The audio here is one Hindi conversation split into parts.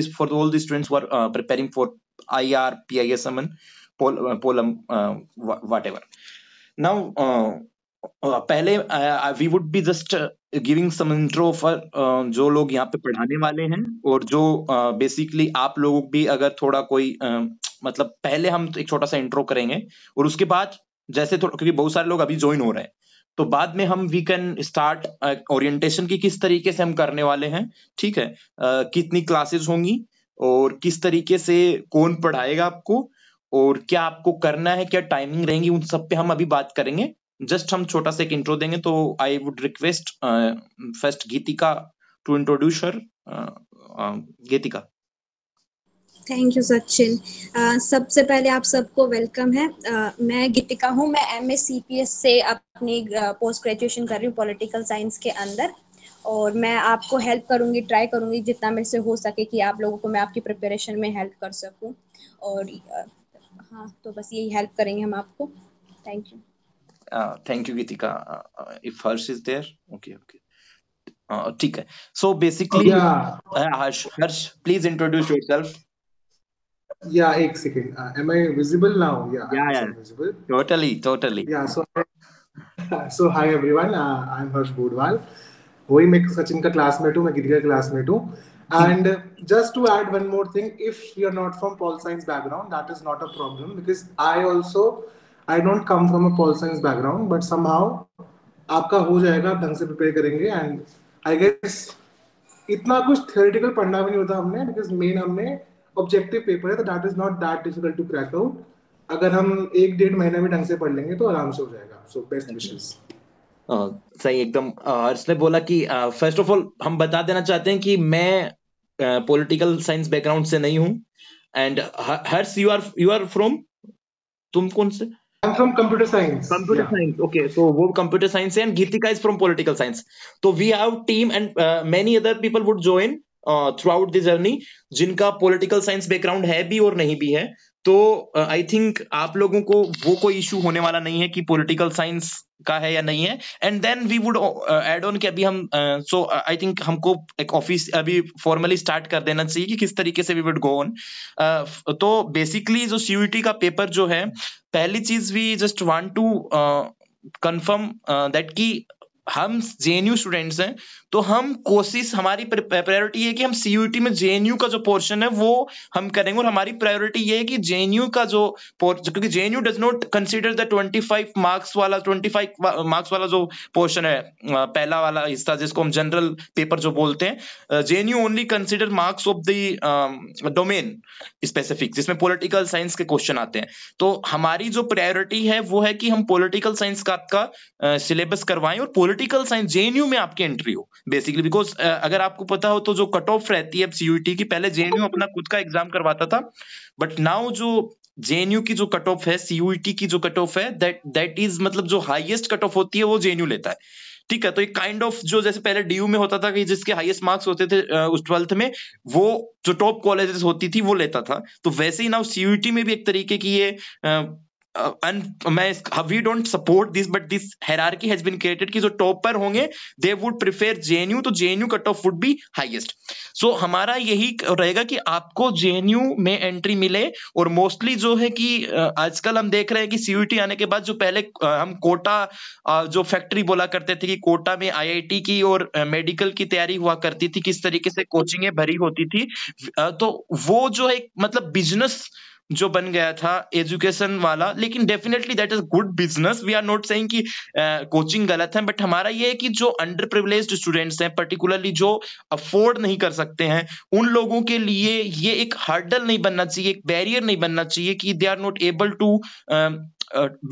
is for all the students who are uh, preparing for IR, PISM, and Pol, uh, Polam, uh, whatever. Now, uh, uh, पहले we would be just giving some intro for जो लोग यहाँ पे पढ़ाने वाले हैं और जो बेसिकली uh, आप लोग भी अगर थोड़ा कोई uh, मतलब पहले हम एक छोटा सा इंट्रो करेंगे और उसके बाद जैसे थोड़ा क्योंकि बहुत सारे लोग अभी ज्वाइन हो रहे हैं तो बाद में हम वी कैन स्टार्ट ओरिएंटेशन की किस तरीके से हम करने वाले हैं ठीक है uh, कितनी क्लासेस होंगी और किस तरीके से कौन पढ़ाएगा आपको और क्या आपको करना है क्या टाइमिंग रहेंगी उन सब पे हम अभी बात करेंगे जस्ट हम छोटा सा एक इंट्रो देंगे तो I would request first Geetika to introduce her Geetika thank you Sachin सबसे पहले आप सबको वेलकम है uh, मैं गीतिका हूँ मैं एम एस से अपनी पोस्ट uh, ग्रेजुएशन कर रही हूँ पॉलिटिकल साइंस के अंदर और मैं आपको हेल्प करूंगी ट्राई करूंगी जितना मेरे से हो सके कि आप लोगों को मैं आपकी प्रिपरेशन में हेल्प कर सकूं और uh, हाँ तो बस यही हेल्प करेंगे हम आपको thank you thank you Geetika if Harsh is there okay okay ठीक है so basically Harsh Harsh please introduce yourself yeah ek second uh, am i visible now yeah yeah, yeah. visible totally totally yeah so so hi everyone uh, i'm harsh bodwal वही मैं सचिन का क्लासमेट हूँ मैं गिरी का क्लासमेट हूँ and just to add one more thing if you are not from pol science background that is not a problem because I also I don't come from a pol science background but somehow आपका हो जाएगा आप ढंग से प्रिपेयर करेंगे एंड आई गेस इतना कुछ थियोरिटिकल पढ़ना भी नहीं होता हमने बिकॉज मेन हमने ऑब्जेक्टिव पेपर है तो that is not that difficult to crack out अगर हम एक डेढ़ महीने में ढंग से पढ़ लेंगे तो आराम से हो जाएगा सो बेस्ट विशेस सही एकदम हर्ष ने बोला कि फर्स्ट ऑफ ऑल हम बता देना चाहते हैं कि मैं पॉलिटिकल साइंस बैकग्राउंड से नहीं हूं and Harsh you are you are from तुम कौन से I'm from computer science. Computer yeah. science. Okay, so wo computer science and Geetika is from political science. So तो we have team and uh, many other people would join throughout the journey जिनका पॉलिटिकल साइंस बैकग्राउंड है भी और नहीं भी है तो आई uh, थिंक आप लोगों को वो कोई इशू होने वाला नहीं है कि पॉलिटिकल साइंस का है या नहीं है and then we would add on कि अभी हम सो आई थिंक हमको एक ऑफिस अभी फॉर्मली स्टार्ट कर देना चाहिए कि किस तरीके से वी वुड गो ऑन तो बेसिकली जो सीयूटी का पेपर जो है पहली चीज we just want to confirm that कि हम जे स्टूडेंट्स हैं तो हम कोशिश हमारी प्रायोरिटी है कि हम सीयूटी में जेएनयू का जो पोर्शन है वो हम करेंगे और हमारी प्रायोरिटी ये है कि जेएनयू का जो क्योंकि JNU does not consider the five marks वाला फाइव मार्क्स वाला जो पोर्शन है पहला वाला हिस्सा जिसको हम जनरल पेपर जो बोलते हैं JNU only consider marks of the domain specific जिसमें पोलिटिकल साइंस के क्वेश्चन आते हैं तो हमारी जो प्रायोरिटी है वो है कि हम पोलिटिकल साइंस का आपका सिलेबस करवाएं और पोलिटिकल साइंस जेएनयू में आपकी एंट्री हो बेसिकली बिकॉज uh, अगर आपको पता हो तो जो कट ऑफ रहती है अब सीयूटी की पहले जेएनयू अपना खुद का एग्जाम करवाता था बट नाउ जो जेएनयू की जो कट ऑफ है सीयूटी e की जो कट ऑफ है दैट दैट इज मतलब जो हाईएस्ट कट ऑफ होती है वो जेएनयू लेता है ठीक है तो एक काइंड kind ऑफ of, जो जैसे पहले डीयू में होता था कि जिसके हाईएस्ट मार्क्स होते थे uh, उस ट्वेल्थ में वो जो टॉप कॉलेजेस होती थी वो लेता था तो वैसे ही ना सीयूटी e में भी एक तरीके की ये uh, हाँ, होंगे तो हमारा यही रहेगा कि आपको जेएनयू में एंट्री मिले और मोस्टली जो है कि आजकल हम देख रहे हैं कि सीयूटी आने के बाद जो पहले हम कोटा जो फैक्ट्री बोला करते थे कि कोटा में आईआईटी की और मेडिकल की तैयारी हुआ करती थी किस तरीके से कोचिंगें भरी होती थी तो वो जो है मतलब बिजनेस जो बन गया था एजुकेशन वाला लेकिन definitely that is good business we are not saying कि कोचिंग गलत है बट हमारा ये है कि जो अंडर प्रिवलेज स्टूडेंट्स हैं पर्टिकुलरली जो अफोर्ड नहीं कर सकते हैं उन लोगों के लिए ये एक हर्डल नहीं बनना चाहिए एक बैरियर नहीं बनना चाहिए कि they are not able to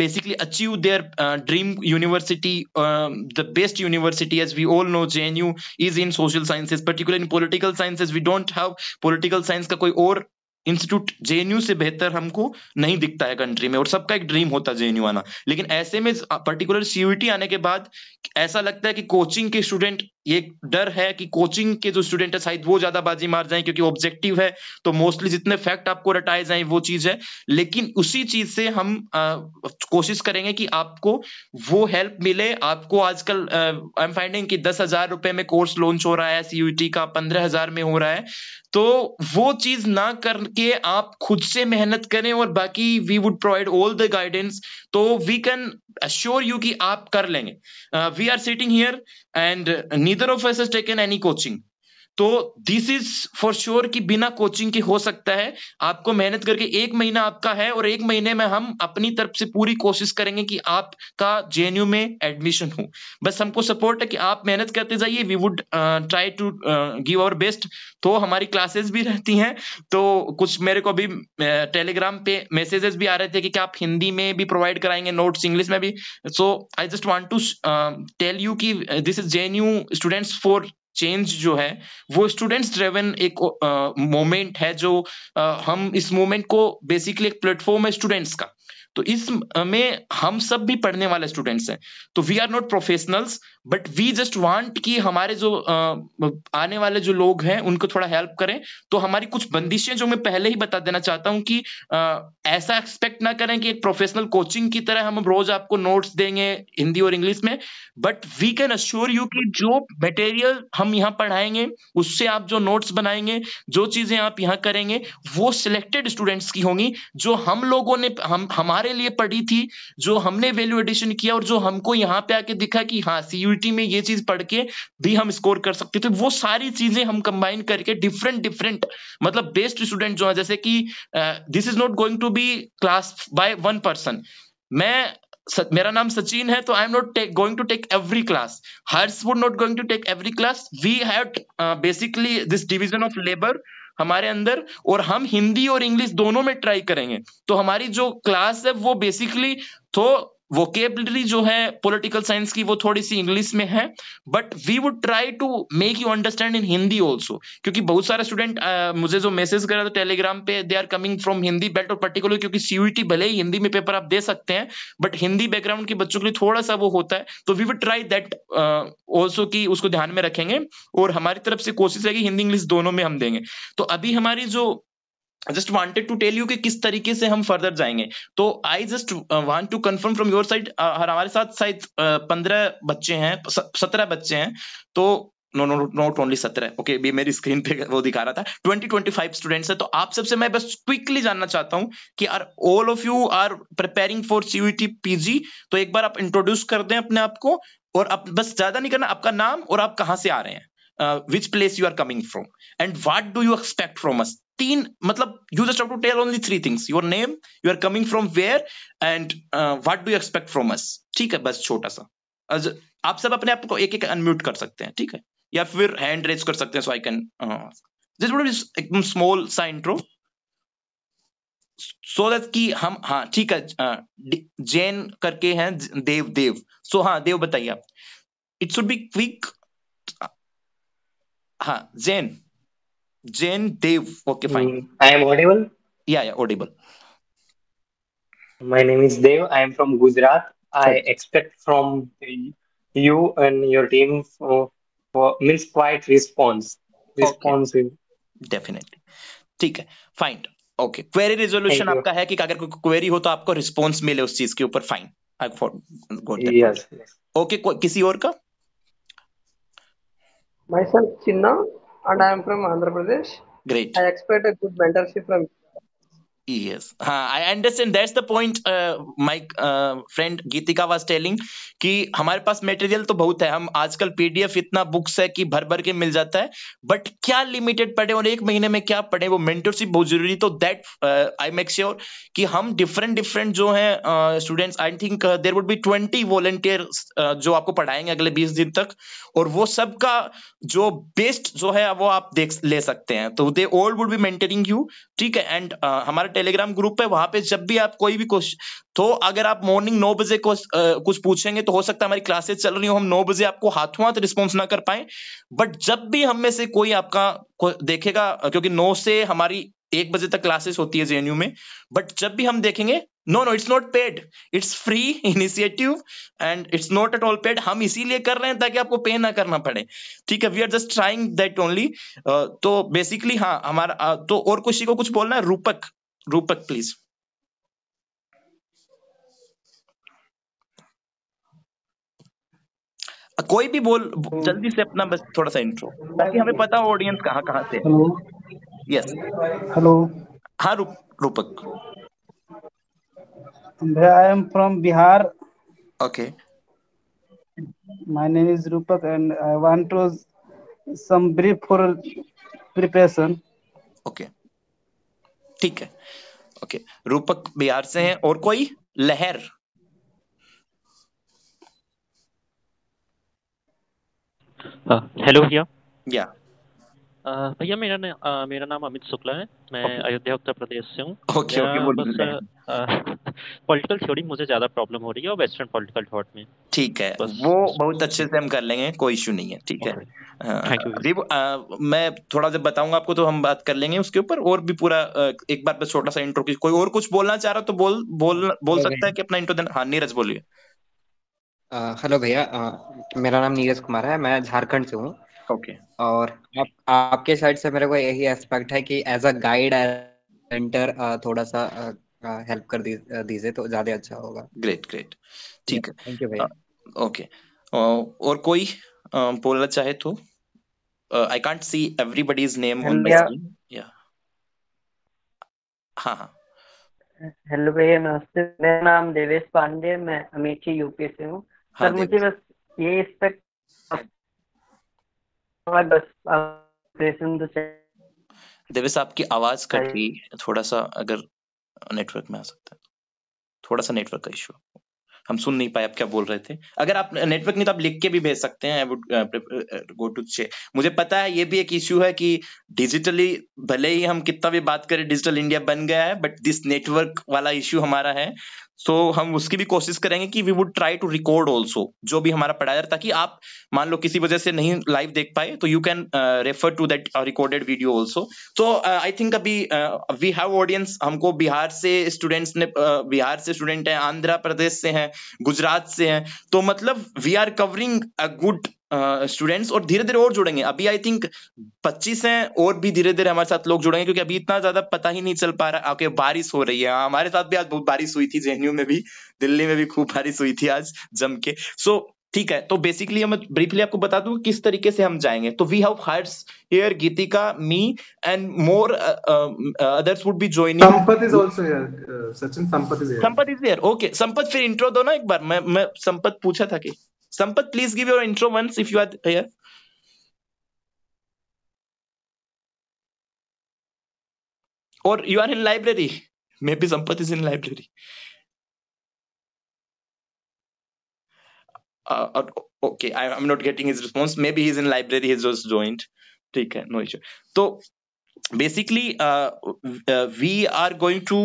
basically achieve their dream university the best university as we all know J N U is in social sciences particular in political sciences we don't have political science का कोई और इंस्टीट्यूट जेएनयू से बेहतर हमको नहीं दिखता है कंट्री में और सबका एक ड्रीम होता है जेएनयू आना लेकिन ऐसे में पर्टिकुलर सीयूटी आने के बाद ऐसा लगता है कि कोचिंग के स्टूडेंट ये डर है कि कोचिंग के जो स्टूडेंट है शायद वो ज्यादा बाजी मार जाए क्योंकि ऑब्जेक्टिव है तो मोस्टली जितने फैक्ट आपको रटाए जाए वो चीज है लेकिन उसी चीज से हम आ, कोशिश करेंगे कि आपको वो हेल्प मिले आपको आजकल आई एम फाइंडिंग कि दस हजार रुपए में कोर्स लॉन्च हो रहा है सीयूटी का पंद्रह हजार में हो रहा है तो वो चीज ना करके आप खुद से मेहनत करें और बाकी we would provide all the guidance तो वी कैन अश्योर यू कि आप कर लेंगे we are sitting here and neither of us taken any coaching तो दिस इज फॉर श्योर कि बिना कोचिंग के हो सकता है आपको मेहनत करके एक महीना आपका है और एक महीने में हम अपनी तरफ से पूरी कोशिश करेंगे कि आपका जे में एडमिशन हो बस हमको सपोर्ट है कि आप मेहनत करते जाइए we would try to give our best तो हमारी क्लासेस भी रहती हैं तो कुछ मेरे को अभी टेलीग्राम uh, पे मैसेजेस भी आ रहे थे कि क्या आप हिंदी में भी प्रोवाइड कराएंगे नोट्स इंग्लिश में भी so I just want to tell you कि this is JNU students for change जो है वो स्टूडेंट्स ड्रेवन एक मोमेंट है जो हम इस मोमेंट को बेसिकली एक प्लेटफॉर्म है स्टूडेंट्स का तो में हम सब भी पढ़ने वाले स्टूडेंट्स हैं तो we are not professionals but we just want कि हमारे जो आने वाले जो लोग हैं उनको थोड़ा हेल्प करें तो हमारी कुछ बंदिशें जो मैं पहले ही बता देना चाहता हूं कि ऐसा एक्सपेक्ट ना करें कि एक प्रोफेशनल कोचिंग की तरह हम रोज आपको नोट्स देंगे हिंदी और इंग्लिश में but we can assure you कि जो मटेरियल हम यहाँ पढ़ाएंगे उससे आप जो नोट्स बनाएंगे जो चीजें आप यहाँ करेंगे वो सिलेक्टेड स्टूडेंट्स की होंगी जो हम लोगों ने हम हमारे हमारे लिए पढ़ी थी जो हमने वैल्यू एडिशन किया और जो हमको यहाँ पे आके दिखा कि हाँ सीयूटी में ये चीज पढ़ के भी हम स्कोर कर सकते थे वो सारी चीजें हम कंबाइन करके डिफरेंट डिफरेंट मतलब बेस्ट स्टूडेंट जो है जैसे कि this is not going to be class by one person मैं मेरा नाम सचिन है तो I am not going to take every class Harsh would not going to take every class we have basically this division of labour हमारे अंदर और हम हिंदी और इंग्लिश दोनों में ट्राई करेंगे तो हमारी जो क्लास है वो बेसिकली तो वोकेबलरी जो है पोलिटिकल साइंस की वो थोड़ी सी इंग्लिश में है but we would try to make you understand in Hindi also क्योंकि बहुत सारे स्टूडेंट uh, मुझे जो मैसेज कर रहा था टेलीग्राम पे they are coming from Hindi better और पर्टिकुलर क्योंकि सीयूटी भले ही हिंदी में पेपर आप दे सकते हैं बट हिंदी बैकग्राउंड के बच्चों के लिए थोड़ा सा वो होता है तो we would try that also की उसको ध्यान में रखेंगे और हमारी तरफ से कोशिश है कि हिंदी इंग्लिश दोनों में हम देंगे तो अभी हमारी जो just wanted to tell you कि किस तरीके से हम फर्दर जाएंगे तो I just want to confirm from your side हमारे साथ शायद uh, पंद्रह बच्चे हैं सत्रह बच्चे हैं तो नो नो नॉट ओनली सत्रह ओके भी मेरी स्क्रीन पे वो दिखा रहा था ट्वेंटी ट्वेंटी फाइव स्टूडेंट्स है तो आप सबसे मैं बस क्विकली जानना चाहता हूँ कि are all of you are preparing for CUET PG तो एक बार आप इंट्रोड्यूस कर दें अपने आप को और आप बस ज्यादा नहीं करना आपका नाम और आप कहाँ से आ रहे हैं which place you are coming from and what do you expect from us तीन मतलब you just have to tell only three things your name you are coming from where and what do you expect from us ठीक है बस छोटा सा आज आप सब अपने आप को एक एक अनम्यूट कर सकते हैं ठीक है या फिर हैंड रेज कर सकते हैं so I can this would be एकदम स्मॉल सा इंट्रो सो दैट कि हम हाँ ठीक है जैन uh, करके हैं देव देव सो हाँ देव बताइए आप इट शुड बी क्विक हाँ Jain Jane Dev. Okay, fine. Mm, I am audible. Yeah, yeah, audible. My name is Dev. I am from Gujarat. I okay. expect from you and your team for, for means quite response, responsive. Okay. Definitely. ठीक है फाइन ओके क्वेरी रेजोल्यूशन आपका है कि अगर कोई क्वेरी हो तो आपको रिस्पॉन्स मिले उस चीज के ऊपर फाइन ओके किसी और का myself Chinna and I am from Andhra Pradesh. Great. I expect a good mentorship from you. yes हाँ I understand that's the point uh, my uh, friend Geetika was telling कि हमारे पास मटेरियल तो बहुत है हम आजकल पीडीएफ इतना बुक्स है कि भर भर के मिल जाता है बट क्या लिमिटेड पढ़े और एक महीने में क्या पढ़े वो मेंटरशिप बहुत जरूरी तो दैट आई मेक श्योर कि हम डिफरेंट डिफरेंट जो है students I think there would be twenty volunteer जो आपको पढ़ाएंगे अगले बीस दिन तक और वो सबका जो बेस्ट जो है वो आप देख ले सकते हैं तो they all would be maintaining you ठीक है एंड uh, हमारा टेलीग्राम ग्रुप है वहां पे जब भी आप कोई भी क्वेश्चन तो अगर आप मॉर्निंग नौ बजे को कुछ पूछेंगे तो हो सकता है हमारी क्लासेस चल रही हो हम नौ बजे आपको हाथों हाथ रिस्पॉन्स ना कर पाए बट जब भी हम में से कोई आपका को, देखेगा क्योंकि नौ से हमारी एक बजे तक क्लासेस होती है जेएनयू में बट जब भी हम देखेंगे no no it's not paid it's free initiative and it's not at all paid हम इसीलिए कर रहे हैं ताकि आपको पे ना करना पड़े ठीक है we are just trying that only तो बेसिकली हाँ हमारा तो और कुछ को कुछ बोलना है रूपक Rupert, please. कोई भी बोल जल्दी से अपना बस थोड़ा सा इंट्रो ताकि हमें पता हो ऑडियंस कहाँ कहाँ से हेलो यस हेलो हाँ Roop, Roopak I am from Bihar okay my name is rupak and i want to some brief for preparation okay ठीक है ओके रूपक बिहार से हैं और कोई लहर हेलो हाँ, भैया या Uh, भैया मेरा ना, आ, uh, मेरा नाम अमित शुक्ला है मैं अयोध्या उत्तर प्रदेश से हूँ okay, पॉलिटिकल थ्योरी uh, मुझे ज्यादा प्रॉब्लम हो रही है और वेस्टर्न पॉलिटिकल थॉट में ठीक है वो बहुत अच्छे से हम कर लेंगे कोई इशू नहीं है ठीक है आ, आ, मैं थोड़ा जब बताऊंगा आपको तो हम बात कर लेंगे उसके ऊपर और भी पूरा एक बार बस छोटा सा इंट्रो की कोई और कुछ बोलना चाह रहा तो बोल बोल बोल सकता है कि अपना इंट्रो देना हाँ नीरज बोलिए हेलो भैया मेरा नाम नीरज कुमार है मैं झारखंड से हूँ ओके okay. और आप आपके साइड से मेरे को यही एस्पेक्ट है कि एज अ गाइड एंटर थोड़ा सा हेल्प कर दीजिए तो ज्यादा अच्छा होगा ग्रेट ग्रेट ठीक है थैंक यू भाई ओके और कोई बोलना चाहे तो I can't see everybody's name on the screen या हां हां हेलो भैया नमस्ते मेरा नाम देवेश पांडे मैं अमेठी यूपी से हूँ हाँ, सर मुझे बस ये एक्सपेक्ट बस हाँ, तो देवेश आपकी आवाज कट गई थोड़ा सा अगर नेटवर्क में आ सकता है थोड़ा सा नेटवर्क का इशू हम सुन नहीं पाए आप क्या बोल रहे थे अगर आप नेटवर्क नहीं तो आप लिख के भी भेज सकते हैं go to uh, uh, uh, मुझे पता है ये भी एक इश्यू है कि डिजिटली भले ही हम कितना भी बात करें डिजिटल इंडिया बन गया है बट दिस नेटवर्क वाला इश्यू हमारा है सो so, हम उसकी भी कोशिश करेंगे कि we would try to record also जो भी हमारा पढ़ाया ताकि आप मान लो किसी वजह से नहीं लाइव देख पाए तो you can refer to that recorded video also तो आई थिंक अभी वी हैव ऑडियंस हमको बिहार से स्टूडेंट्स ने uh, बिहार से स्टूडेंट हैं आंध्र प्रदेश से हैं गुजरात से हैं तो मतलब we are covering a good students uh, और धीरे धीरे और जुड़ेंगे अभी आई थिंक 25 हैं और भी धीरे धीरे हमारे साथ लोग जुड़ेंगे क्योंकि अभी इतना ज्यादा पता ही नहीं चल पा रहा ओके बारिश हो रही है हमारे साथ भी आज बहुत बारिश हुई थी जेएनयू में भी दिल्ली में भी खूब बारिश हुई थी आज जम के सो so, ठीक है तो बेसिकली हम ब्रीफली आपको बता दूं किस तरीके से हम जाएंगे तो we have Harsh here Geetika me and more others would be joining Sampat is also here Sachin Sampat is here Sampat is here okay Sampat फिर इंट्रो दो ना एक बार मैं मैं संपत पूछा था कि Sampath, please give your intro once if you are here. Or you are in library. Maybe Sampath is in library. Uh, okay, I, am not getting his response. Maybe he's in library. He's just joined. ठीक है नो इशू तो basically we are going to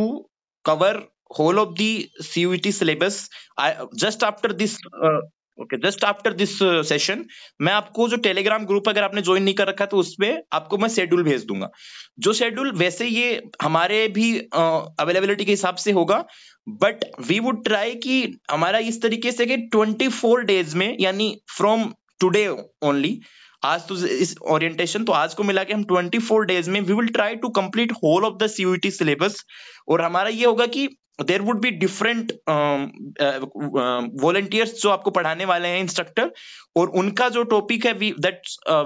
cover whole of the CUET syllabus. I, just after this uh, okay just after this session मैं आपको जो टेलीग्राम ग्रुप अगर आपने ज्वाइन नहीं कर रखा तो उसमें आपको मैं शेड्यूल भेज दूंगा जो शेड्यूल वैसे ये हमारे भी अवेलेबिलिटी uh, के हिसाब से होगा बट वी वुड ट्राई कि हमारा इस तरीके से कि 24 डेज में यानी फ्रॉम टुडे ओनली आज तो इस ओरिएंटेशन तो आज को मिला के हम 24 डेज में we will try to complete whole of the CUET syllabus और हमारा ये होगा कि there would be different volunteers जो आपको पढ़ाने वाले हैं इंस्ट्रक्टर और उनका जो टॉपिक है we that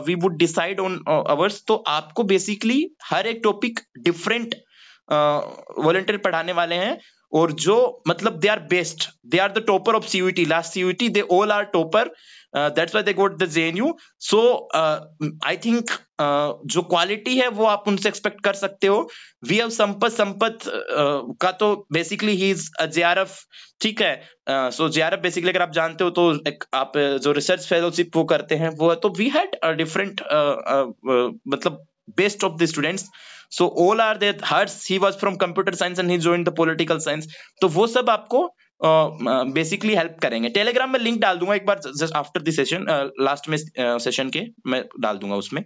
we would decide on ours तो आपको बेसिकली हर एक टॉपिक डिफरेंट वॉलेंटियर पढ़ाने वाले हैं और जो मतलब they are best they are the topper of CUET last CUET they all are topper uh, that's why they got the JNU. So uh, I think uh, जो quality है वो आप उनसे expect कर सकते हो We have संपत संपत का तो basically he is a JRF ठीक है Uh, so JRF basically अगर आप जानते हो तो एक आप जो रिसर्च फेलोशिप वो करते हैं वो तो we है तो वी uh, uh, मतलब best of the students so all are there hers he was from computer science and he joined the political science तो वो सब आपको बेसिकली हेल्प करेंगे टेलीग्राम में लिंक डाल दूंगा एक बार just after this session last में सेशन uh, के मैं डाल दूंगा उसमें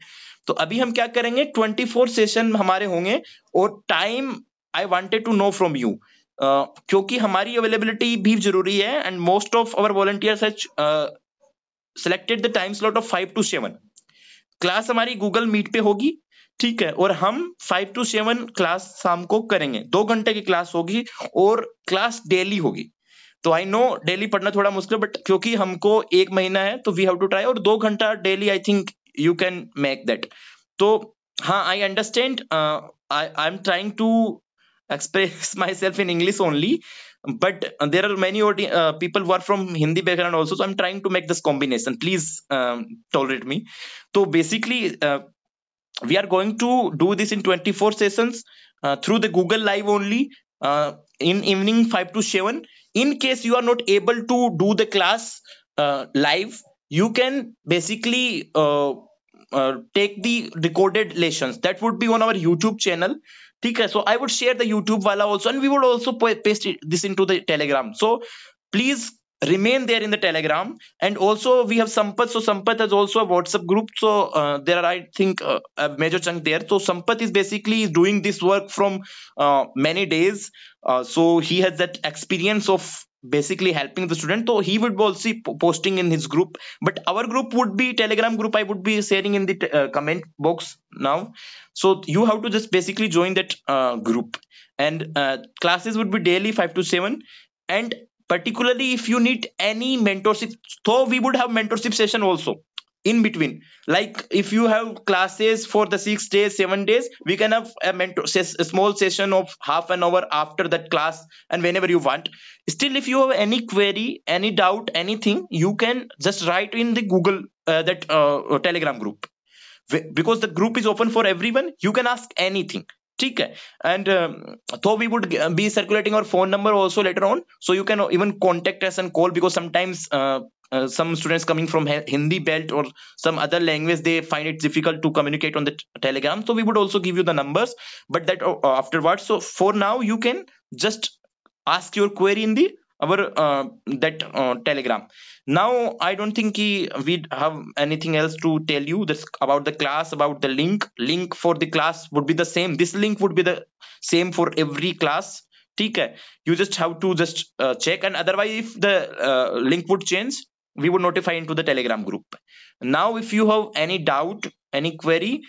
तो अभी हम क्या करेंगे ट्वेंटी फोर सेशन हमारे होंगे और time I wanted to know from you क्योंकि हमारी अवेलेबिलिटी भी जरूरी है and most of our volunteers selected the time slot of five to seven class हमारी गूगल मीट पे होगी ठीक है और हम फाइव टू सेवन क्लास शाम को करेंगे दो घंटे की क्लास होगी और क्लास डेली होगी तो आई नो डेली पढ़ना थोड़ा मुश्किल बट क्योंकि हमको एक महीना है तो वी हैव टू ट्राई और दो घंटा daily I think you can make that तो हाँ I understand I am trying to express myself in English only but there are many people work from Hindi background also I am trying to make this combination please tolerate me तो basically we are going to do this in twenty four sessions through the Google live only in evening five to seven in case you are not able to do the class uh, live you can basically uh, uh, take the recorded lessons that would be on our youtube channel okay so i would share the youtube wala also and we would also paste it, this into the telegram so please remain there in the telegram and also we have sampath so sampath has also a whatsapp group so uh, there are i think uh, a major chunk there so sampath is basically doing this work from uh, many days uh, so he has that experience of basically helping the student so he would also be posting in his group but our group would be telegram group i would be sharing in the t- uh, comment box now so you have to just basically join that uh, group and classes would be daily 5 to 7 and particularly if you need any mentorship so we would have mentorship session also in between like if you have classes for the six days seven days we can have a mentor a small session of half an hour after that class and whenever you want still if you have any query any doubt anything you can just write in the google uh, that uh, telegram group because the group is open for everyone you can ask anything ठीक है एंड um, तो वी वुड बी सर्कुलेटिंग और phone number also later on so you can even contact us and call because sometimes Uh, some students coming from Hindi belt or some other language, they find it difficult to communicate on the Telegram. So we would also give you the numbers, but that uh, afterwards. So for now, you can just ask your query in the our uh, that uh, telegram now i don't think we have anything else to tell you this about the class about the link link for the class would be the same this link would be the same for every class okay you just have to just uh, check and otherwise if the link would change we would notify into the telegram group now if you have any doubt any query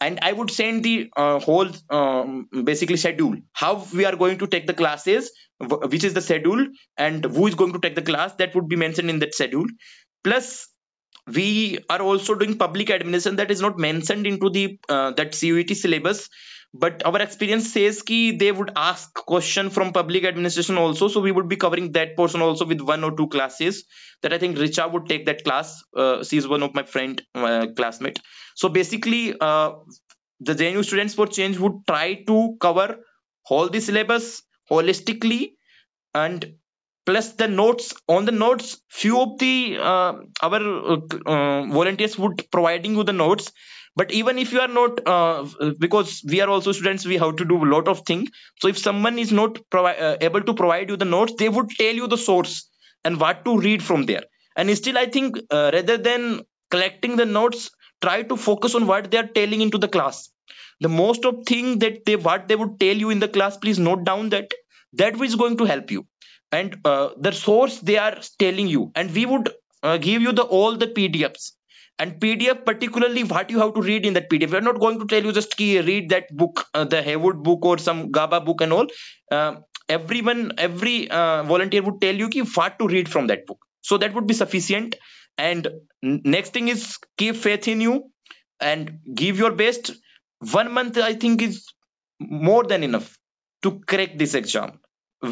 and i would send the uh, whole um, basically schedule how we are going to take the classes which is the schedule and who is going to take the class that would be mentioned in that schedule plus we are also doing public administration that is not mentioned into the uh, that cuet syllabus but our experience says ki they would ask question from public administration also so we would be covering that portion also with one or two classes that i think richa would take that class uh, is one of my friend uh, classmate so basically uh, the JNU students for change would try to cover all the syllabus holistically and plus the notes on the notes few of the uh, our uh, volunteers would providing you the notes but even if you are not uh, because we are also students we have to do a lot of things so if someone is not provi- uh, able to provide you the notes they would tell you the source and what to read from there and still i think uh, rather than collecting the notes try to focus on what they are telling into the class the most of thing that they what they would tell you in the class please note down that that is going to help you and uh, the source they are telling you and we would uh, give you the all the pdfs and pdf particularly what you have to read in that pdf we're not going to tell you just key read that book uh, the haywood book or some gaba book and all uh, everyone every uh, volunteer would tell you ki what to read from that book so that would be sufficient and next thing is keep faith in you and give your best one month i think is more than enough to crack this exam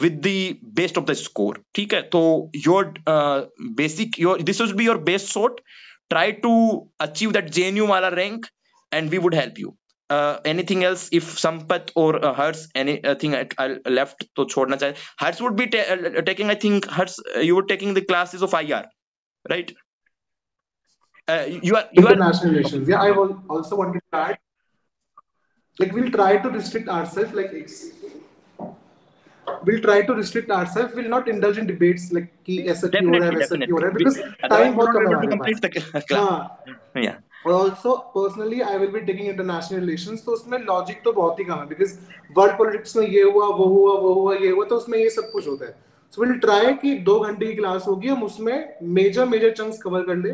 with the best of the score Okay, so your your basic your this will be your try to achieve that JNU Mala rank and we would help you. Uh, anything else if Sampath or uh, Hertz anything uh, I, I uh, left to chhodna Hurts Hertz would be ta- uh, taking I think Hertz you were taking the classes of IR right uh, you are you international are... relations yeah I also wanted to add like we'll try to restrict ourselves like we'll try to restrict ourselves we'll not indulge in debates like ki aisa kyun ho raha hai aisa kyun hai because time bahut kam hai complete tak yeah and also personally i will be taking international relations so usme logic to bahut hi kam hai because world politics mein ye hua wo hua wo hua ye hua to usme ye sab kuch hota hai so we'll try ki दो घंटे की क्लास होगी हम उसमें मेजर मेजर chunks कवर कर le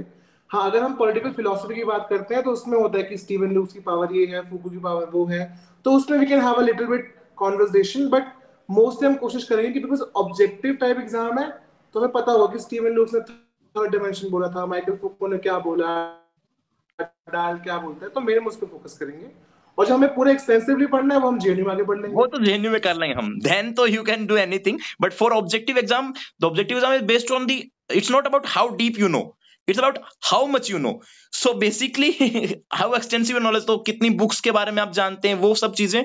हाँ अगर हम पॉलिटिकल फिलोसफी की बात करते हैं तो उसमें होता है कि स्टीवन लूस की पावर ये है फूकू की पावर वो है तो उसमें we can have a little bit conversation but mostly हम कोशिश करेंगे कि बिकॉज ऑब्जेक्टिव टाइप एग्जाम है तो हमें पता होगा कि स्टीवन लूक्स ने थर्ड डायमेंशन बोला था माइकल फूको ने क्या बोला डाल क्या बोलता है तो मेरे हम उस पर फोकस करेंगे और जो हमें पूरे एक्सटेंसिवली पढ़ना है वो हम जेएनयू में आगे पढ़ लेंगे वो तो जेएनयू में कर लेंगे हम देन तो you can do anything but for objective exam the objective exam is based on the it's not about how deep you know it's about how much you know so basically how extensive knowledge तो कितनी बुक्स के बारे में आप जानते हैं वो सब चीजें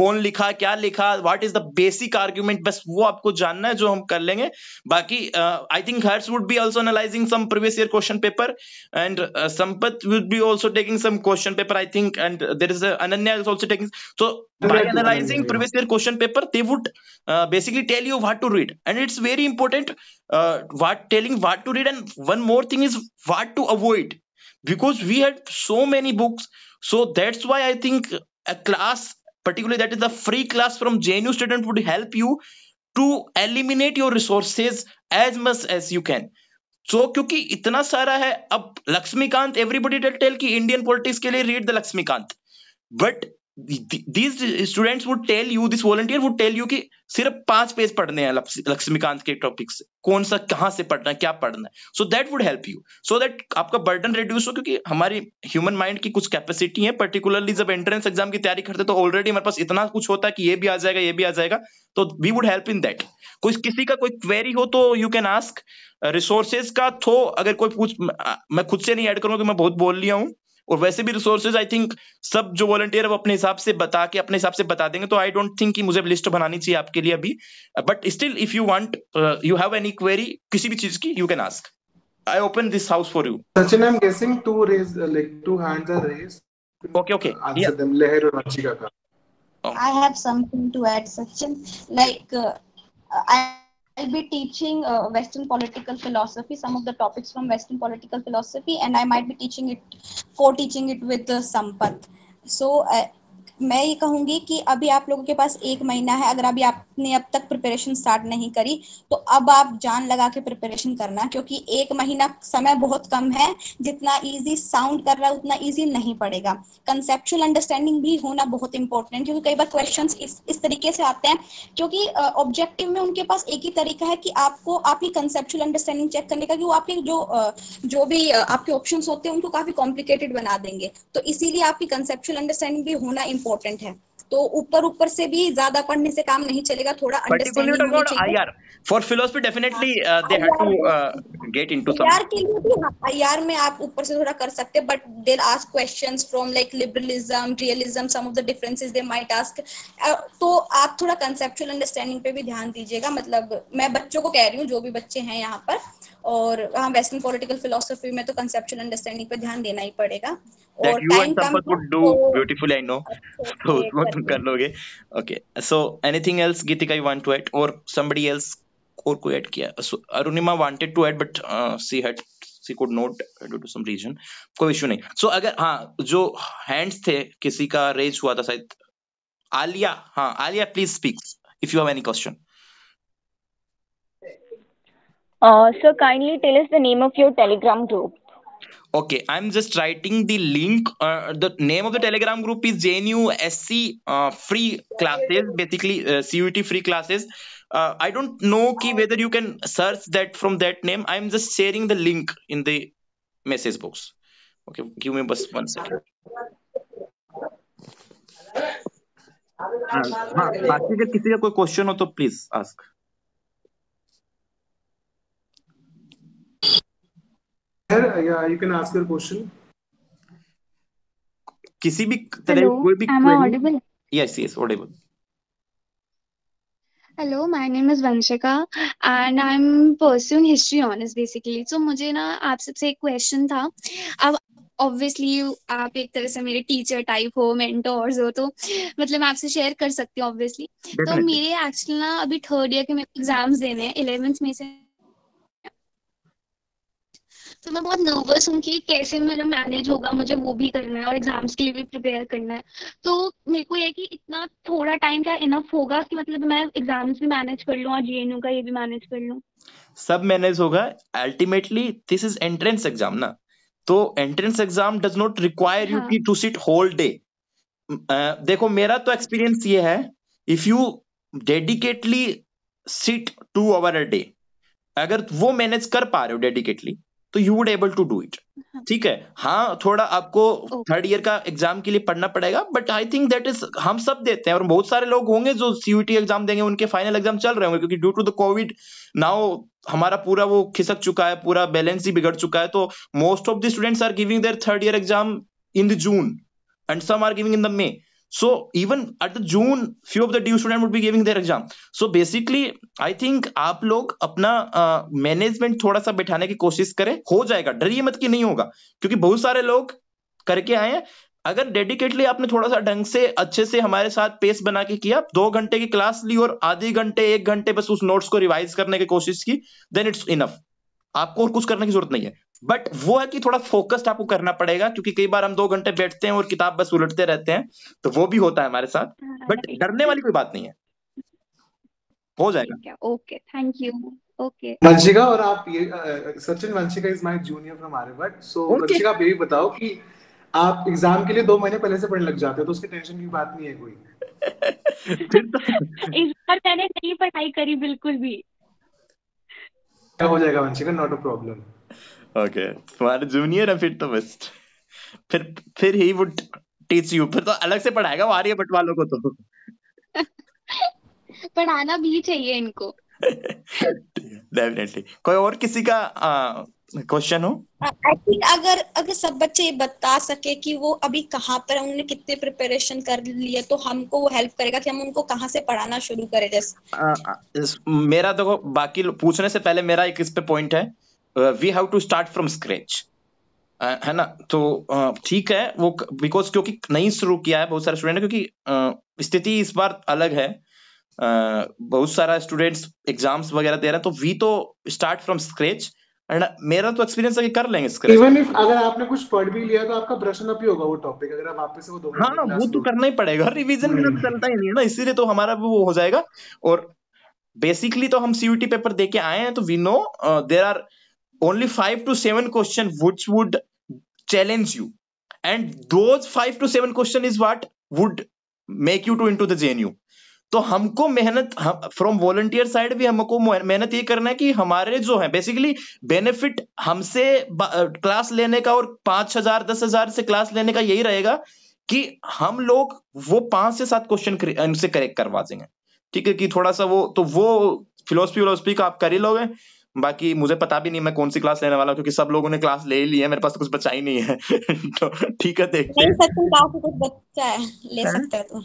कौन लिखा क्या लिखा what is the basic argument बस वो आपको जानना है जो हम कर लेंगे बाकी आई थिंक हर्ट्स would be also analyzing some previous year question paper and Sampat would be also taking some question paper I think and there is Ananya is also taking so by analyzing previous year question paper they would basically tell you what to read and it's very important what telling what to read and one more thing is what to avoid because we had so many books so that's why i think a class particularly that is the free class from jnu student would help you to eliminate your resources as much as you can so so, क्योंकि इतना सारा है अब लक्ष्मीकांत एवरीबडी टेल टेल की इंडियन पॉलिटिक्स के लिए read the Laxmikanth but these students would tell you this volunteer would tell you कि सिर्फ पांच पेज पढ़ने हैं लक्ष्मीकांत के टॉपिक से कौन सा कहां से पढ़ना है क्या पढ़ना है so that would help you so that आपका बर्डन रिड्यूस हो क्योंकि हमारी ह्यूमन माइंड की कुछ कैपेसिटी है पर्टिकुलरली जब एंट्रेंस एग्जाम की तैयारी करते तो ऑलरेडी हमारे पास इतना कुछ होता है कि ये भी आ जाएगा ये भी आ जाएगा तो we would help in that कोई किसी का कोई क्वेरी हो तो यू कैन आस्क रिसोर्सेज का थो तो अगर कोई पूछ मैं खुद से नहीं ऐड करूंगा कि मैं बहुत बोल लिया हूँ और वैसे भी रिसोर्सेज आई थिंक सब जो वॉलंटियर वो अपने हिसाब से बता के अपने हिसाब से बता देंगे तो आई डोंट थिंक कि मुझे लिस्ट बनानी चाहिए आपके लिए अभी but still if you want you have any query किसी भी चीज की you can ask I open this house for you Sachin I am guessing to raise like two hands are raised okay okay answer them लहर और अच्छी का I have something to add Sachin like I I'll be teaching uh, Western political philosophy, some of the topics from Western political philosophy, and I might be teaching it, co-teaching it with uh, Sampath. So मैं ये कहूंगी कि अभी आप लोगों के पास एक महीना है अगर अभी आपने अब तक प्रिपरेशन स्टार्ट नहीं करी तो अब आप जान लगा के प्रिपरेशन करना क्योंकि एक महीना समय बहुत कम है जितना ईजी साउंड कर रहा है उतना ईजी नहीं पड़ेगा कंसेप्चुअल अंडरस्टैंडिंग भी होना बहुत इंपॉर्टेंट क्योंकि कई बार क्वेश्चन इस, इस तरीके से आते हैं क्योंकि ऑब्जेक्टिव में उनके पास एक ही तरीका है कि आपको आपकी कंसेप्चुअल अंडरस्टैंडिंग चेक करने का कि वो आपके जो जो भी आपके ऑप्शन होते हैं उनको काफी कॉम्प्लिकेटेड बना देंगे तो इसीलिए आपकी कंसेप्चुअल अंडरस्टैंडिंग भी होना इम्पोर्टेंट है तो ऊपर ऊपर से भी ज्यादा पढ़ने से काम नहीं चलेगा थोड़ा understanding for philosophy definitely they to get into some IR के लिए भी आईआर हाँ, में आप ऊपर से थोड़ा कर सकते but they ask questions from like liberalism realism some of the differences they might ask तो आप थोड़ा कंसेप्चुअल अंडरस्टैंडिंग पे भी ध्यान दीजिएगा मतलब मैं बच्चों को कह रही हूँ जो भी बच्चे हैं यहाँ पर और वेस्टर्न पॉलिटिकल फिलोसफी में तो कंसेप्चुअल अंडरस्टैंडिंग पे ध्यान देना ही पड़ेगा that you and Sampath would do go. beautifully, I know. Okay, so उसमें तुम कर लोगे. Okay. So anything else, Gitika, you want to add, or somebody else और कोई ऐड किया? So Arunima wanted to add, but uh, she had she could not due to some reason. कोई इशू नहीं. So अगर हाँ जो hands थे किसी का raise हुआ था शायद आलिया हाँ Alia please speak if you have any question Uh, sir, kindly tell us the name of your Telegram group. Okay, I'm just writing the link. Uh, the name of the Telegram group is JNU SC uh, free classes, basically uh, CUT free classes. Uh, I don't know ki whether you can search that from that name. I'm just sharing the link in the message box. Okay, give me just one second. हाँ बाकी अगर किसी का कोई क्वेश्चन हो तो please ask yeah, you can ask your किसी भी तरह कोई भी am I audible? Yes, yes, audible. Hello my name is Vanshika and I am pursuing history honours basically so मुझे ना आप सबसे एक क्वेश्चन था अब ऑब्वियसली आप एक तरह से मेरे टीचर टाइप हो मेंटर्स हो तो मतलब मैं आपसे शेयर कर सकती हूँ ऑब्वियसली तो मेरे एक्चुअली ना अभी थर्ड ईयर के मेरे एग्जाम्स देने हैं इलेवेंथ में से तो मैं बहुत नर्वस हूँ कि कैसे मेरा मैनेज होगा मुझे वो भी करना है और एग्जाम्स के लिए भी प्रिपेयर करना है तो मेरे को ये कि इतना थोड़ा टाइम क्या इनफ होगा कि मतलब मैं एग्जाम्स भी मैनेज कर लूँ और जीएनयू का ये भी मैनेज कर लूँ सब मैनेज होगा ultimately this is entrance exam ना तो entrance exam does not require you की टू सिट होल डे देखो मेरा तो एक्सपीरियंस ये है if you dedicatedly sit two hour a day अगर वो मैनेज कर पा रहे हो डेडिकेटली तो you would able to do it ठीक है हाँ थोड़ा आपको थर्ड ईयर का एग्जाम के लिए पढ़ना पड़ेगा but I think that is हम सब देते हैं और बहुत सारे लोग होंगे जो सीयूटी एग्जाम देंगे उनके फाइनल एग्जाम चल रहे होंगे क्योंकि due to the COVID now हमारा पूरा वो खिसक चुका है पूरा बैलेंस ही बिगड़ चुका है तो most of the students are giving their third year exam in the June and some are giving in the May So even at the June, few of the DU student would be giving their exam. So basically, I think aap log apna management uh, थोड़ा सा बैठाने की कोशिश करें हो जाएगा डरिए मत कि नहीं होगा क्योंकि बहुत सारे लोग करके आए हैं अगर डेडिकेटली आपने थोड़ा सा ढंग से अच्छे से हमारे साथ पेस बना के किया दो घंटे की क्लास ली और आधे घंटे एक घंटे बस उस नोट्स को रिवाइज करने की कोशिश की देन इट्स इनफ आपको और कुछ करने की जरूरत नहीं है बट वो है कि थोड़ा फोकस्ड आपको करना पड़ेगा क्योंकि कई बार हम दो घंटे बैठते हैं और किताब बस उलटते रहते हैं तो वो भी होता है हमारे साथ बट हाँ, हाँ, डरने वाली कोई बात नहीं है हो जाएगा okay thank you okay Vanshika और आप ये Sachin Vanshika is my junior from so Vanshika आप ये बताओ कि आप एग्जाम के लिए दो महीने पहले से पढ़ने लग जाते हो तो उसकी टेंशन की बात नहीं है कोई तो इस बार मैंने नहीं पढ़ाई करी बिल्कुल भी हो जाएगा Vanshika not a problem okay तुम्हारा जूनियर है फिर तो बेस्ट फिर फिर ही वुड टीच यू फिर तो अलग से पढ़ाएगा वो आर्य वालों को तो पढ़ाना भी चाहिए इनको डेफिनेटली कोई और किसी का क्वेश्चन हो आई थिंक अगर अगर सब बच्चे ये बता सके कि वो अभी कहाँ पर उन्होंने कितने प्रिपरेशन कर लिए तो हमको वो हेल्प करेगा कि हम उनको कहाँ से पढ़ाना शुरू करें जैसे मेरा देखो तो बाकी पूछने से पहले मेरा एक इस पे पॉइंट है we have to start from scratch है ना तो uh, ठीक है वो बिकॉज क्योंकि नहीं शुरू किया है बहुत सारे स्टूडेंट क्योंकि uh, स्थिति इस बार अलग है uh, बहुत सारा स्टूडेंट्स एग्जाम्स वगैरह दे रहे हैं तो वी तो स्टार्ट फ्रॉम स्क्रेच एंड मेरा तो एक्सपीरियंस है कि कर लेंगे स्क्रेच इवन इफ अगर आपने कुछ पढ़ भी लिया तो आपका ब्रशन अप ही होगा वो टॉपिक अगर आप वापस से वो दोगे हां ना वो तो करना ही पड़ेगा रिवीजन बिना हम्म। चलता ही नहीं है ना इसीलिए तो हमारा वो हो जाएगा और बेसिकली तो हम सीयूटी पेपर देके आए हैं तो we know there are only five to seven question which would challenge you and those five to seven question is what would make you to into the JNU तो हमको मेहनत फ्रॉम वॉलंटियर साइड भी हमको मेहनत ये करना है कि हमारे जो है बेसिकली बेनिफिट हमसे क्लास लेने का और पांच हजार दस हजार से क्लास लेने का यही रहेगा कि हम लोग वो पांच से सात क्वेश्चन उनसे करेक्ट करवा देंगे ठीक है कि थोड़ा सा वो तो वो फिलोसफी विलोसफी का आप कर ही लोगे बाकी मुझे पता भी नहीं मैं कौन सी क्लास लेने वाला हूँ क्योंकि सब लोगों ने क्लास ले ही ली है मेरे पास तो कुछ बचा ही नहीं है तो ठीक है देखते हैं काफी कुछ बचा है ले सकते हो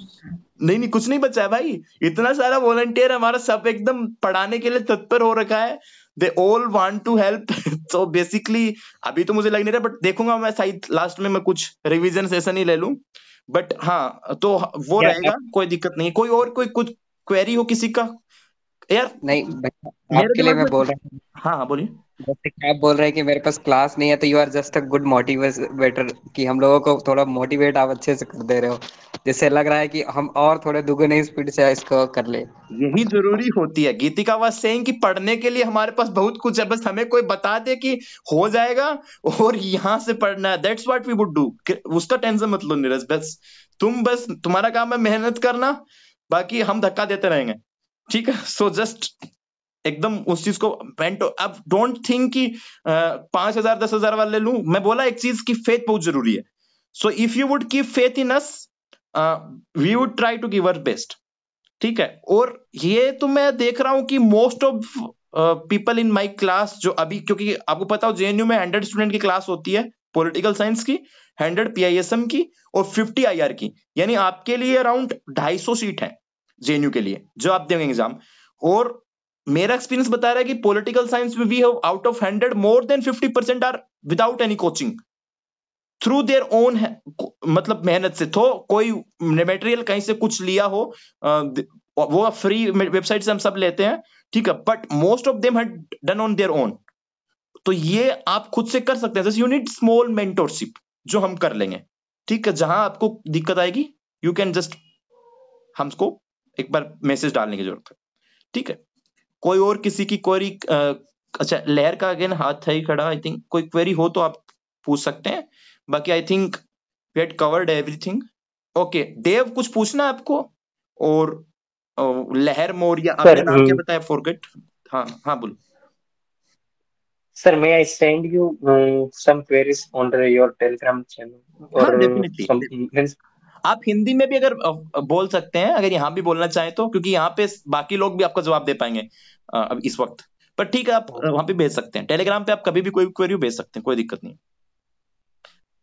नहीं नहीं कुछ नहीं बचा है भाई इतना सारा वॉलंटियर हमारा सब एकदम पढ़ाने के लिए तत्पर हो रखा है they all want to help तो बेसिकली अभी तो मुझे लग नहीं रहा बट देखूंगा मैं शायद लास्ट में मैं कुछ रिविजन सेशन ही ले लू बट हाँ तो वो रहेगा कोई दिक्कत नहीं कोई और कोई कुछ क्वेरी हो किसी का तो यार नहीं आपके लिए मैं बोल रहा हूँ हाँ बोलिए आप बोल रहे हैं कि मेरे पास क्लास नहीं है तो you are just a good motivator कि हम लोगों को थोड़ा मोटिवेट आप अच्छे से कर दे रहे हो जिससे लग रहा है कि हम और थोड़े दुगने स्पीड से इसको कर ले यही जरूरी होती है गीतिका वह सेइंग कि पढ़ने के लिए हमारे पास बहुत कुछ है बस हमें कोई बता दे कि हो जाएगा और यहाँ से पढ़ना है that's what we would do उसका टेंशन मत लो नीरज बस तुम बस तुम्हारा काम है मेहनत करना बाकी हम धक्का देते रहेंगे ठीक है सो जस्ट एकदम उस चीज को पेंट तो- अब डोंट थिंक कि पांच हजार दस हजार वाले ले लू मैं बोला एक चीज की फेथ बहुत जरूरी है so if you would keep faith in us we would try to give our best ठीक है और ये तो मैं देख रहा हूं कि most of people in my class जो अभी क्योंकि आपको पता हो जेएनयू में हंड्रेड स्टूडेंट की क्लास होती है पॉलिटिकल साइंस की हंड्रेड पी की और फिफ्टी आई की यानी आपके लिए अराउंड ढाई सौ सीट है जेएनयू के लिए जो आप देंगे एग्जाम और मेरा एक्सपीरियंस बता रहा है कि पॉलिटिकल साइंस में we have out of hundred more than fifty percent are without any coaching through their own मतलब मेहनत से तो कोई मेटेरियल कहीं से कुछ लिया हो वो फ्री वेबसाइट से हम सब लेते हैं ठीक है but most of them had done on their own तो ये आप खुद से कर सकते हैं just you need small mentorship जो हम कर लेंगे ठीक है जहां आपको दिक्कत आएगी यू कैन जस्ट हमको एक बार मैसेज डालने की जरूरत है ठीक है कोई और किसी की क्वेरी अच्छा लहर का अगेन हाथ है ही खड़ा आई थिंक कोई क्वेरी हो तो आप पूछ सकते हैं बाकी I think we had covered everything okay Dev कुछ पूछना है आपको और लहर मोर या आपने नाम क्या uh, बताया फॉरगेट हाँ हाँ बोलो sir may I send you some queries on your Telegram channel और Or uh, आप हिंदी में भी अगर बोल सकते हैं अगर यहाँ भी बोलना चाहें तो क्योंकि यहाँ पे बाकी लोग भी आपका जवाब दे पाएंगे अब इस वक्त पर ठीक है आप वहां पे भेज सकते हैं टेलीग्राम पे आप कभी भी कोई क्वेरी भेज सकते हैं कोई दिक्कत नहीं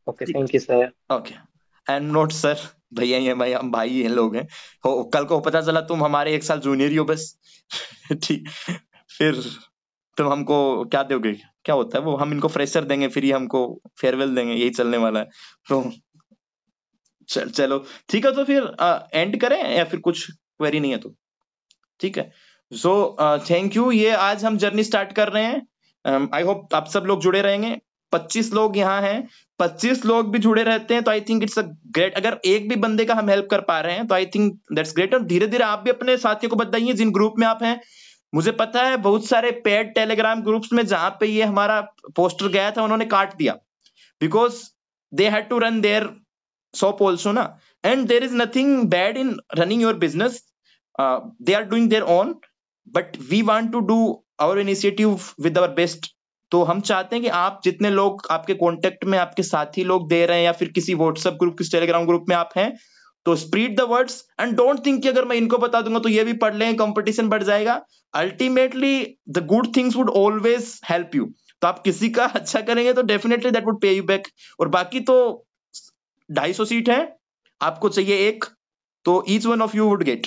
okay thank you sir okay and note sir भैया ये भाई हम भाई हैं लोग हैं हो कल को पता चला तुम हमारे एक साल जूनियर ही हो बस ठीक फिर तुम हमको क्या दोगे क्या होता है वो हम इनको फ्रेशर देंगे फिर ही हमको फेयरवेल देंगे यही चलने वाला है तो चल चलो ठीक है तो फिर एंड करें या फिर कुछ क्वेरी नहीं है तो ठीक है सो थैंक यू ये आज हम जर्नी स्टार्ट कर रहे हैं आई um, होप आप सब लोग जुड़े रहेंगे 25 लोग यहाँ हैं 25 लोग भी जुड़े रहते हैं तो I think it's a great अगर एक भी बंदे का हम हेल्प कर पा रहे हैं तो आई थिंक दैट्स ग्रेट और धीरे धीरे आप भी अपने साथियों को बताइए जिन ग्रुप में आप हैं मुझे पता है बहुत सारे पेड टेलीग्राम ग्रुप्स में जहां पे ये हमारा पोस्टर गया था उन्होंने काट दिया because they had to run their shop also na and there is nothing bad in running your business uh, they are doing their own but we want to do our initiative with our best तो हम चाहते हैं कि आप जितने लोग आपके कॉन्टेक्ट में आपके साथी लोग दे रहे हैं या फिर किसी व्हाट्सएप ग्रुप किसी टेलीग्राम ग्रुप में आप हैं तो spread the words and don't think कि अगर मैं इनको बता दूंगा तो ये भी पढ़ लें कंपटीशन बढ़ जाएगा ultimately the good things would always help you तो आप किसी का अच्छा करेंगे तो definitely that would pay you back और बाकी तो ढाई सौ सीट है आपको चाहिए एक तो each one of you would get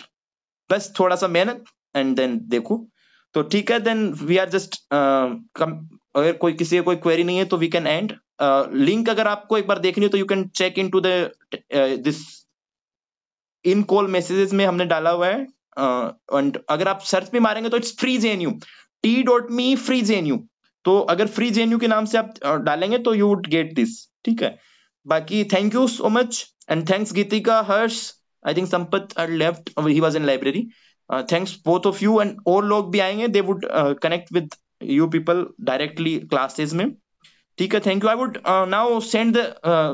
बस थोड़ा सा मेहनत एंड देन देखो तो ठीक है देन वी आर जस्ट अगर कोई किसी की कोई क्वेरी नहीं है तो वी कैन एंड लिंक अगर आपको एक बार देखनी हो तो you can check into this in call messages में हमने डाला हुआ है एंड uh, अगर आप सर्च भी मारेंगे तो it's free U T dot me free U तो अगर फ्री यू के नाम से आप uh, डालेंगे तो यू वुड गेट दिस ठीक है Baki, thank you so much. And thanks, Gitika, Harsh. I think Sampath had left. Oh, he was in library. Uh, thanks both of you and और लोग भी आएंगे they would connect with you people directly classes में ठीक है thank you I would now send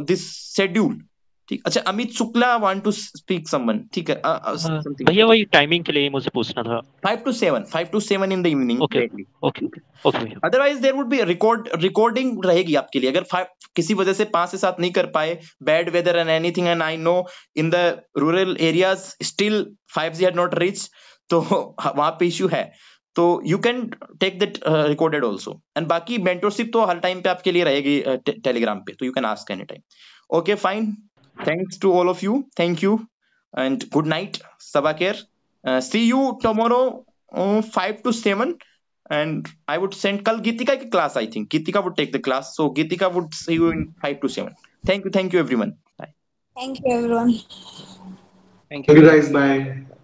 this schedule ठीक अच्छा Amit Shukla want to speak someone ठीक है uh, uh, हाँ, भैया वही टाइमिंग के लिए मुझे पूछना था 5 to 7 5 to 7 in the evening okay okay okay otherwise there would be record recording रहेगी आपके लिए अगर 5 किसी वजह से 5 से 7 नहीं कर पाए bad weather and anything and I know in the rural areas still 5G had not reach तो वहां पे इशू है तो you can take that recorded also and बाकी मेंटोरशिप तो हर टाइम पे आपके लिए रहेगी टेलीग्राम uh, पे तो you can ask any time okay fine thanks to all of you thank you and good night sabakir uh, see you tomorrow uh, 5 to 7 and i would send kal gitika class i think gitika would take the class so gitika would see you in 5 to 7 thank you thank you everyone bye thank you everyone thank you, thank you guys bye